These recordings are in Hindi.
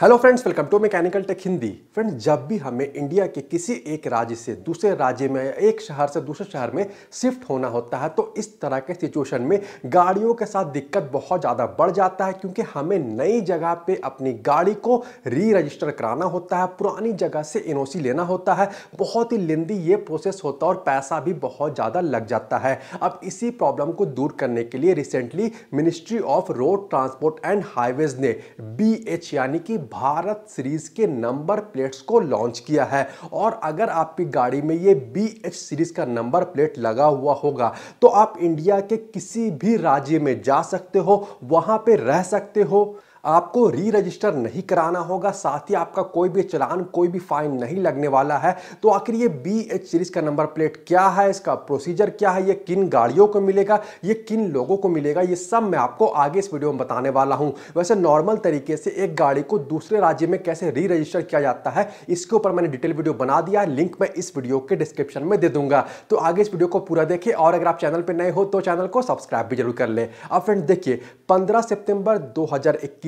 hello friends welcome to mechanical tech Hindi friends जब भी हमें इंडिया के किसी एक राज्य से दूसरे राज्य में एक शहर से दूसरे शहर में शिफ्ट होना होता है तो इस तरह के सिचुएशन में गाड़ियों के साथ दिक्कत बहुत ज़्यादा बढ़ जाता है क्योंकि हमें नई जगह पे अपनी गाड़ी को री रजिस्टर कराना होता है पुरानी जगह से एन लेना होता है बहुत ही लेंदी ये प्रोसेस होता है और पैसा भी बहुत ज़्यादा लग जाता है अब इसी प्रॉब्लम को दूर करने के लिए recently ministry of road transport and highways ने बी यानी कि भारत सीरीज के नंबर प्लेट्स को लॉन्च किया है और अगर आपकी गाड़ी में ये बी एच सीरीज का नंबर प्लेट लगा हुआ होगा तो आप इंडिया के किसी भी राज्य में जा सकते हो वहां पे रह सकते हो आपको री रजिस्टर नहीं कराना होगा साथ ही आपका कोई भी चलान कोई भी फाइन नहीं लगने वाला है तो आखिर ये बी एच सीरीज का नंबर प्लेट क्या है इसका प्रोसीजर क्या है ये किन गाड़ियों को मिलेगा ये किन लोगों को मिलेगा ये सब मैं आपको आगे इस वीडियो में बताने वाला हूँ वैसे नॉर्मल तरीके से एक गाड़ी को दूसरे राज्य में कैसे री रजिस्टर किया जाता है इसके ऊपर मैंने डिटेल वीडियो बना दिया है लिंक मैं इस वीडियो के डिस्क्रिप्शन में दे दूंगा तो आगे इस वीडियो को पूरा देखे और अगर आप चैनल पर नए हो तो चैनल को सब्सक्राइब भी जरूर कर ले अब फ्रेंड देखिए पंद्रह सितंबर दो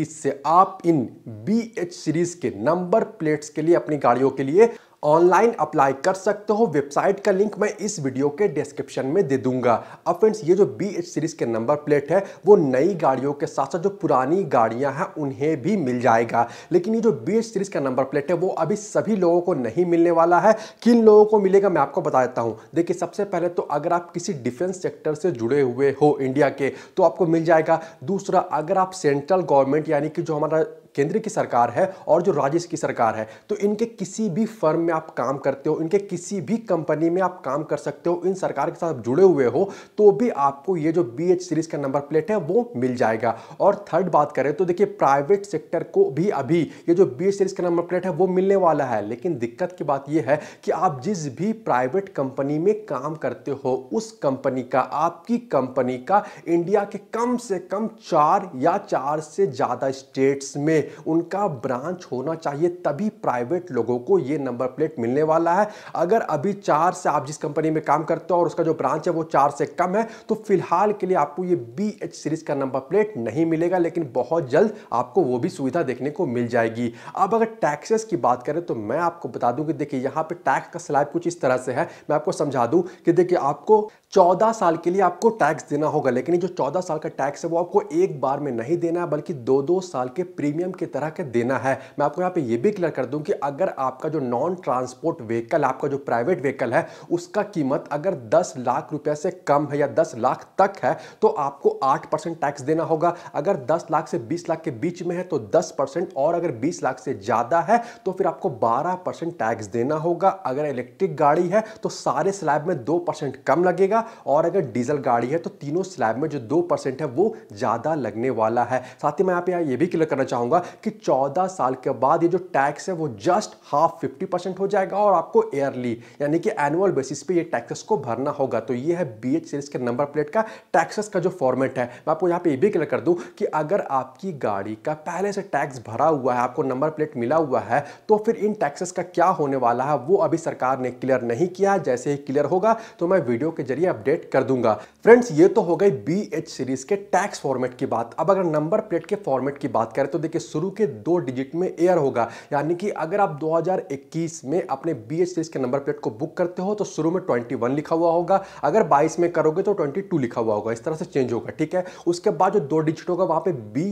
सीरीज से आप इन बी एच सीरीज के नंबर प्लेट्स के लिए अपनी गाड़ियों के लिए ऑनलाइन अप्लाई कर सकते हो वेबसाइट का लिंक मैं इस वीडियो के डिस्क्रिप्शन में दे दूंगा अब फ्रेंड्स ये जो बी एच सीरीज़ के नंबर प्लेट है वो नई गाड़ियों के साथ साथ जो पुरानी गाड़ियां हैं उन्हें भी मिल जाएगा लेकिन ये जो बी एच सीरीज़ का नंबर प्लेट है वो अभी सभी लोगों को नहीं मिलने वाला है किन लोगों को मिलेगा मैं आपको बता देता हूँ देखिए सबसे पहले तो अगर आप किसी डिफेंस सेक्टर से जुड़े हुए हो इंडिया के तो आपको मिल जाएगा दूसरा अगर आप सेंट्रल गवर्नमेंट यानी कि जो हमारा केंद्र की सरकार है और जो राज्य की सरकार है तो इनके किसी भी फर्म में आप काम करते हो इनके किसी भी कंपनी में आप काम कर सकते हो इन सरकार के साथ जुड़े हुए हो तो भी आपको ये जो बी सीरीज का नंबर प्लेट है वो मिल जाएगा और थर्ड बात करें तो देखिए प्राइवेट सेक्टर को भी अभी ये जो बी सीरीज का नंबर प्लेट है वो मिलने वाला है लेकिन दिक्कत की बात यह है कि आप जिस भी प्राइवेट कंपनी में काम करते हो उस कंपनी का आपकी कंपनी का इंडिया के कम से कम चार या चार से ज़्यादा स्टेट्स में उनका ब्रांच होना चाहिए तभी प्राइवेट लोगों को ये नंबर प्लेट मिलने वाला है अगर अभी चार से आप जिस कंपनी में काम करते हो और उसका जो ब्रांच है वो चार से कम है तो फिलहाल के लिए आपको ये बी एच सीरीज का नंबर प्लेट नहीं मिलेगा लेकिन बहुत जल्द आपको वो भी सुविधा देखने को मिल जाएगी अब अगर टैक्सेस की बात करें तो मैं आपको बता दूं कि देखिए यहाँ पे टैक्स का स्लैब कुछ इस तरह से है मैं आपको समझा दूं कि देखिए आपको 14 साल के लिए आपको टैक्स देना होगा लेकिन जो 14 साल का टैक्स है वो आपको एक बार में नहीं देना है बल्कि दो दो साल के प्रीमियम की तरह के देना है मैं आपको यहाँ पे ये भी क्लियर कर दूं कि अगर आपका जो नॉन ट्रांसपोर्ट व्हीकल आपका जो प्राइवेट व्हीकल है उसका कीमत अगर दस लाख रुपए से कम है या दस लाख तक है तो आपको आठ परसेंट टैक्स देना होगा अगर दस लाख से बीस लाख के बीच में है तो दस परसेंट और अगर बीस लाख से ज़्यादा है तो फिर आपको बारह परसेंट टैक्स देना होगा अगर इलेक्ट्रिक गाड़ी है तो सारे स्लैब में दो परसेंट कम लगेगा और अगर डीजल गाड़ी है तो तीनों स्लैब में जो दो परसेंट है वो ज़्यादा लगने वाला है साथ ही मैं आप यहाँ ये भी क्लियर करना चाहूँगा कि 14 साल के बाद ये जो टैक्स है वो जस्ट हाफ 50 परसेंट हो जाएगा और आपको एयरली यानी कि एनुअल बेसिस पे ये टैक्सेस को भरना होगा तो ये है बी एच सीरीज के नंबर प्लेट का टैक्सेस का जो फॉर्मेट है मैं आपको यहाँ पे ये भी क्लियर कर दूँ कि अगर आपकी गाड़ी का पहले से टैक्स भरा हुआ है आपको नंबर प्लेट मिला हुआ है तो फिर इन टैक्सेस का क्या होने वाला है वो अभी सरकार ने क्लियर नहीं किया जैसे ही क्लियर होगा तो मैं वीडियो के जरिए अपडेट कर दूंगा फ्रेंड्स ये तो हो गई बी सीरीज के टैक्स फॉर्मेट की बात अब अगर नंबर प्लेट के फॉर्मेट की बात करें तो देखिए शुरू के दो डिजिट में एयर होगा यानी कि अगर आप 2021 में अपने बी एच के नंबर प्लेट को बुक करते हो तो शुरू में 21 लिखा हुआ होगा अगर 22 में करोगे तो 22 लिखा हुआ होगा इस तरह से चेंज होगा ठीक है उसके बाद जो दो डिजिट होगा वहाँ पे बी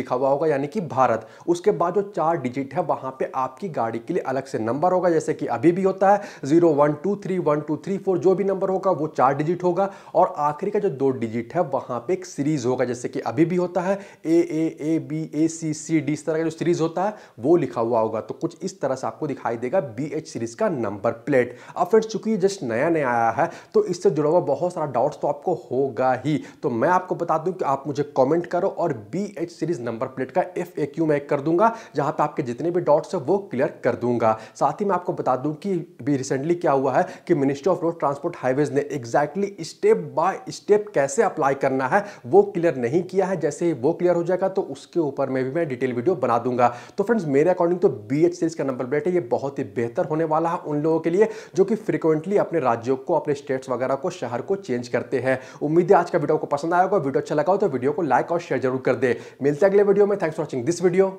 लिखा हुआ होगा यानी कि भारत उसके बाद जो चार डिजिट है वहाँ पर आपकी गाड़ी के लिए अलग से नंबर होगा जैसे कि अभी भी होता है zero one two three one two three four जो भी नंबर होगा वो चार डिजिट होगा और आखिरी का जो दो डिजिट है वहां पे एक सीरीज होगा जैसे कि अभी भी होता है ए ए A B A C C C D इस तरह का जो सीरीज होता है वो लिखा हुआ होगा तो कुछ इस तरह से आपको दिखाई देगा बी एच सीरीज का नंबर प्लेट अब फ्रेंड्स चूंकि जस्ट नया नया आया है तो इससे जुड़ा हुआ बहुत सारा डाउट तो आपको होगा ही तो मैं आपको बता दूं कि आप मुझे कॉमेंट करो और B H series number plate का एफ ए क्यू मैं कर दूंगा जहां पे आपके जितने भी डाउट्स है वो क्लियर कर दूंगा साथ ही मैं आपको बता दूं कि भी रिसेंटली क्या हुआ है कि ministry of road transport highways ने एग्जैक्टली स्टेप बाय स्टेप कैसे अप्लाई करना है वो क्लियर नहीं किया है जैसे वो क्लियर हो जाएगा तो उसके ऊपर में भी मैं डिटेल डिटेल वीडियो बना दूंगा तो फ्रेंड्स मेरे अकॉर्डिंग तो बी एच सीरीज का नंबर प्लेट है ये बहुत ही बेहतर होने वाला है उन लोगों के लिए जो कि फ्रिक्वेंटली अपने राज्यों को अपने स्टेट्स वगैरह को शहर को चेंज करते हैं उम्मीद है आज का वीडियो को पसंद आया होगा वीडियो अच्छा लगा हो तो वीडियो को लाइक और शेयर जरूर कर दे मिलते अगले वीडियो में thanks for watching this video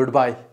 good bye